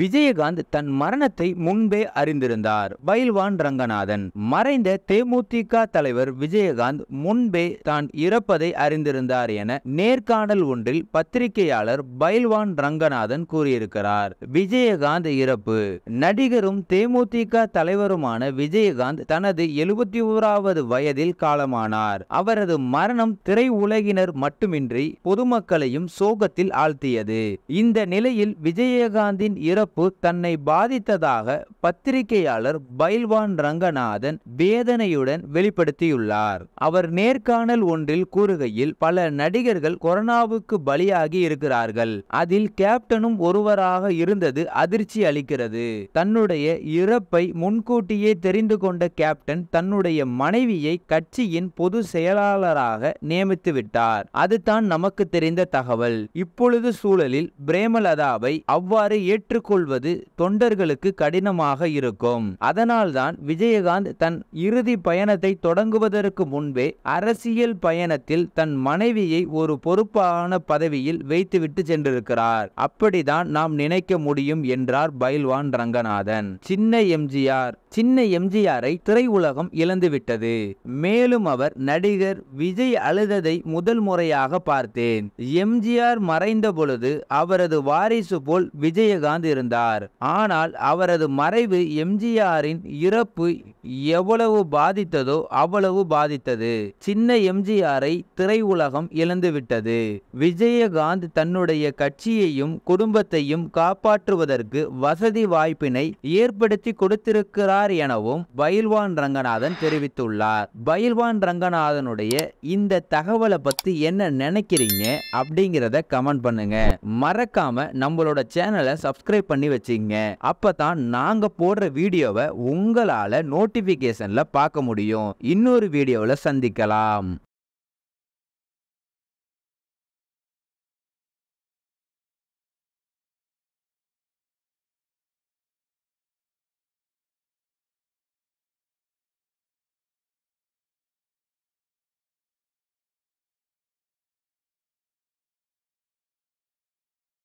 விஜயகாந்த் தன் மரணத்தை முன்பே அறிந்திருந்தார் பயில்வான் ரங்கநாதன் மறைந்த தேமுதிக தலைவர் விஜயகாந்த் முன்பே தான் இறப்பதை அறிந்திருந்தார் என நேர்காணல் ஒன்றில் பத்திரிகையாளர் பயில்வான் ரங்கநாதன் கூறியிருக்கிறார் விஜயகாந்த் இறப்பு நடிகரும் தேமுதிக தலைவருமான விஜயகாந்த் தனது எழுபத்தி ஓராவது வயதில் காலமானார் அவரது மரணம் திரை உலகினர் மட்டுமின்றி பொதுமக்களையும் சோகத்தில் ஆழ்த்தியது இந்த நிலையில் விஜயகாந்தின் இறப்பு இறப்பு தன்னை பாதித்ததாக பத்திரிகையாளர் பைல்வான் ரங்கநாதன் வேதனையுடன் வெளிப்படுத்தியுள்ளார் அவர் நேர்காணல் ஒன்றில் கூறுகையில் பல நடிகர்கள் கொரோனாவுக்கு பலியாகி இருக்கிறார்கள் அதில் கேப்டனும் ஒருவராக இருந்தது அதிர்ச்சி அளிக்கிறது தன்னுடைய இறப்பை முன்கூட்டியே தெரிந்து கொண்ட கேப்டன் தன்னுடைய மனைவியை கட்சியின் பொது செயலாளராக நியமித்து விட்டார் அதுதான் நமக்கு தெரிந்த தகவல் இப்பொழுது சூழலில் பிரேமலதாவை அவ்வாறு ஏற்றுக்கொள்ள மேற்கொள்வது தொண்டர்களுக்கு கடினமாக இருக்கும் அதனால்தான் விஜயகாந்த் தன் இறுதி பயணத்தை தொடங்குவதற்கு முன்பே அரசியல் பயணத்தில் தன் மனைவியை ஒரு பொறுப்பான பதவியில் வைத்துவிட்டு சென்றிருக்கிறார் அப்படிதான் நாம் நினைக்க முடியும் என்றார் பைல்வான் ரங்கநாதன் சின்ன எம்ஜிஆர் சின்ன எம்ஜிஆரை திரையுலகம் இழந்துவிட்டது மேலும் அவர் நடிகர் விஜய் அழுததை முதல் முறையாக பார்த்தேன் எம்ஜிஆர் மறைந்த பொழுது அவரது வாரிசு போல் விஜயகாந்த் இருந்தார் ஆனால் அவரது மறைவு எம்ஜிஆரின் இறப்பு எவ்வளவு பாதித்ததோ அவ்வளவு பாதித்தது சின்ன எம்ஜிஆரை திரையுலகம் இழந்துவிட்டது விஜயகாந்த் தன்னுடைய கட்சியையும் குடும்பத்தையும் காப்பாற்றுவதற்கு வசதி வாய்ப்பினை ஏற்படுத்தி கொடுத்திருக்கிறார் உள்ளார் எனவும் பயில்வான் ரங்கநாதன் தெரிவித்துள்ளார் பயில்வான் ரங்கநாதனுடைய இந்த தகவலை பத்தி என்ன நினைக்கிறீங்க அப்படிங்கிறத கமெண்ட் பண்ணுங்க மறக்காம நம்மளோட சேனலை சப்ஸ்கிரைப் பண்ணி வச்சுங்க அப்பதான் நாங்க போடுற வீடியோவை உங்களால நோட்டிபிகேஷன்ல பார்க்க முடியும் இன்னொரு வீடியோவில் சந்திக்கலாம்